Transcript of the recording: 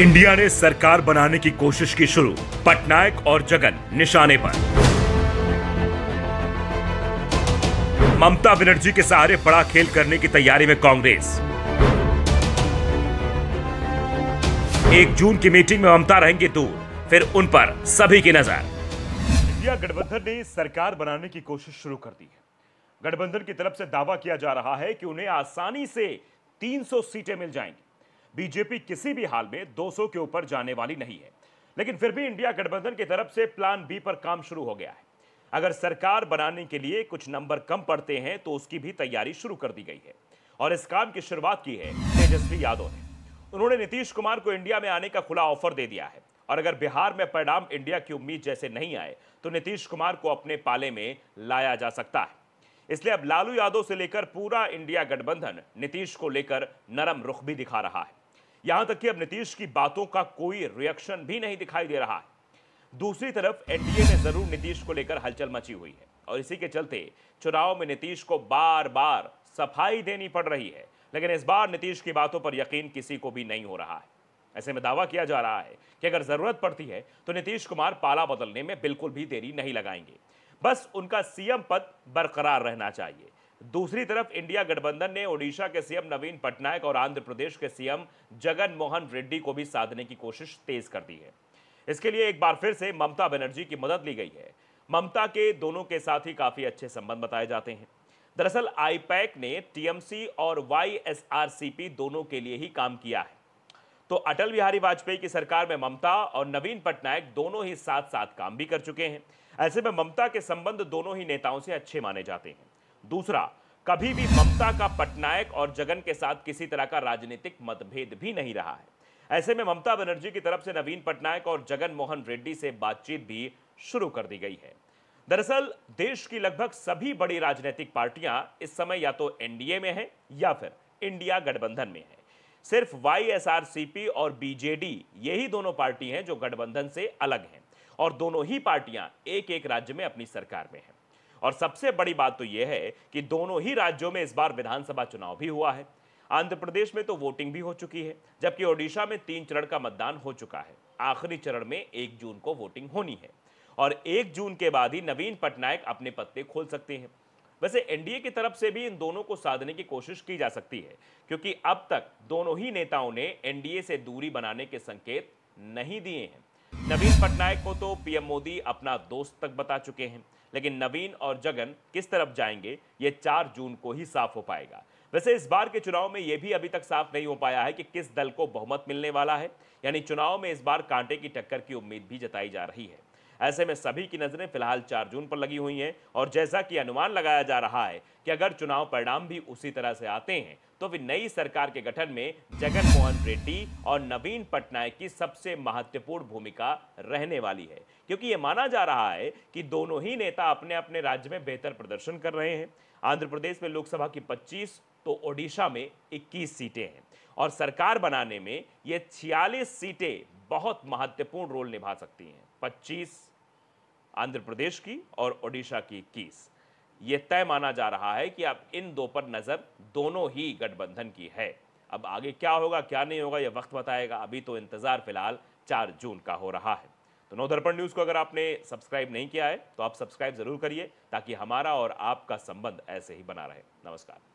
India ने सरकार बनाने की कोशिश की शुरू पटनायक और जगन निशाने पर ममता बनर्जी के सहारे बड़ा खेल करने की तैयारी में कांग्रेस एक जून की मीटिंग में ममता रहेंगे दूर फिर उन पर सभी की नजर इंडिया गठबंधन ने सरकार बनाने की कोशिश शुरू कर दी है गठबंधन की तरफ से दावा किया जा रहा है कि उन्हें आसानी से 300 सीटें मिल जाएंगी बीजेपी किसी भी हाल में 200 के ऊपर जाने वाली नहीं है लेकिन फिर भी इंडिया गठबंधन की तरफ से प्लान बी पर काम शुरू हो गया है अगर सरकार बनाने के लिए कुछ नंबर कम पड़ते हैं तो उसकी भी तैयारी शुरू कर दी गई है और इस काम की शुरुआत की है तेजस्वी यादव ने उन्होंने नीतीश कुमार को इंडिया में आने का खुला ऑफर दे दिया है और अगर बिहार में परिणाम इंडिया की उम्मीद जैसे नहीं आए तो नीतीश कुमार को अपने पाले में लाया जा सकता है इसलिए अब लालू यादव से लेकर पूरा इंडिया गठबंधन नीतीश को लेकर नरम रुख भी दिखा रहा है यहां तक कि अब नीतीश की बातों का कोई रिएक्शन भी नहीं दिखाई दे रहा है दूसरी तरफ एनडीए में जरूर नीतीश को लेकर हलचल मची हुई है और इसी के चलते चुनाव में नीतीश को बार बार सफाई देनी पड़ रही है लेकिन इस बार नीतीश की बातों पर यकीन किसी को भी नहीं हो रहा है ऐसे में दावा किया जा रहा है कि अगर जरूरत पड़ती है तो नीतीश कुमार पाला बदलने में बिल्कुल भी देरी नहीं लगाएंगे बस उनका सीएम पद बरकरार रहना चाहिए दूसरी तरफ इंडिया गठबंधन ने ओडिशा के सीएम नवीन पटनायक और आंध्र प्रदेश के सीएम जगन मोहन रेड्डी को भी साधने की कोशिश तेज कर दी है इसके लिए एक बार फिर से ममता बनर्जी की मदद ली गई है ममता के दोनों के साथ ही काफी अच्छे संबंध बताए जाते हैं दरअसल आईपैक ने टीएमसी और वाईएसआरसीपी दोनों के लिए ही काम किया है तो अटल बिहारी वाजपेयी की सरकार में ममता और नवीन पटनायक दोनों ही साथ साथ काम भी कर चुके हैं ऐसे में ममता के संबंध दोनों ही नेताओं से अच्छे माने जाते हैं दूसरा कभी भी ममता का पटनायक और जगन के साथ किसी तरह का राजनीतिक मतभेद भी नहीं रहा है ऐसे में ममता बनर्जी की तरफ से नवीन पटनायक और जगन मोहन रेड्डी से बातचीत भी शुरू कर दी गई है दरअसल देश की लगभग सभी बड़ी राजनीतिक पार्टियां इस समय या तो एनडीए में है या फिर इंडिया गठबंधन में है सिर्फ वाईएसआरसीपी और बीजेडी यही दोनों पार्टी हैं जो गठबंधन से अलग हैं और दोनों ही पार्टियां एक एक राज्य में अपनी सरकार में हैं और सबसे बड़ी बात तो यह है कि दोनों ही राज्यों में इस बार विधानसभा चुनाव भी हुआ है आंध्र प्रदेश में तो वोटिंग भी हो चुकी है जबकि ओडिशा में तीन चरण का मतदान हो चुका है आखिरी चरण में एक जून को वोटिंग होनी है और एक जून के बाद ही नवीन पटनायक अपने पत्ते खोल सकते हैं वैसे एनडीए की तरफ से भी इन दोनों को साधने की कोशिश की जा सकती है क्योंकि अब तक दोनों ही नेताओं ने एनडीए से दूरी बनाने के संकेत नहीं दिए हैं नवीन पटनायक को तो पीएम मोदी अपना दोस्त तक बता चुके हैं लेकिन नवीन और जगन किस तरफ जाएंगे ये चार जून को ही साफ हो पाएगा वैसे इस बार के चुनाव में यह भी अभी तक साफ नहीं हो पाया है कि किस दल को बहुमत मिलने वाला है यानी चुनाव में इस बार कांटे की टक्कर की उम्मीद भी जताई जा रही है ऐसे में सभी की नज़रें फिलहाल चार जून पर लगी हुई हैं और जैसा कि अनुमान लगाया जा रहा है कि अगर चुनाव परिणाम भी उसी तरह से आते हैं तो फिर नई सरकार के गठन में जगन मोहन रेड्डी और नवीन पटनायक की सबसे महत्वपूर्ण भूमिका रहने वाली है क्योंकि ये माना जा रहा है कि दोनों ही नेता अपने अपने राज्य में बेहतर प्रदर्शन कर रहे हैं आंध्र प्रदेश में लोकसभा की 25 तो ओडिशा में 21 सीटें हैं और सरकार बनाने में ये 46 सीटें बहुत महत्वपूर्ण रोल निभा सकती हैं 25 आंध्र प्रदेश की और ओडिशा की इक्कीस ये तय माना जा रहा है कि अब इन दो पर नज़र दोनों ही गठबंधन की है अब आगे क्या होगा क्या नहीं होगा यह वक्त बताएगा अभी तो इंतज़ार फिलहाल चार जून का हो रहा है तो नौदर्पण न्यूज़ को अगर आपने सब्सक्राइब नहीं किया है तो आप सब्सक्राइब ज़रूर करिए ताकि हमारा और आपका संबंध ऐसे ही बना रहे नमस्कार